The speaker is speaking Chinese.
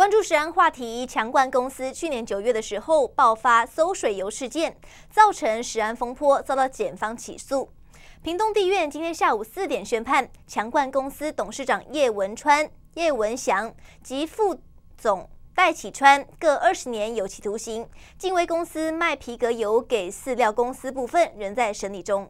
关注食安话题，强冠公司去年九月的时候爆发馊水油事件，造成食安风波，遭到检方起诉。屏东地院今天下午四点宣判，强冠公司董事长叶文川、叶文祥及副总戴启川各二十年有期徒刑。劲威公司卖皮革油给饲料公司部分仍在审理中。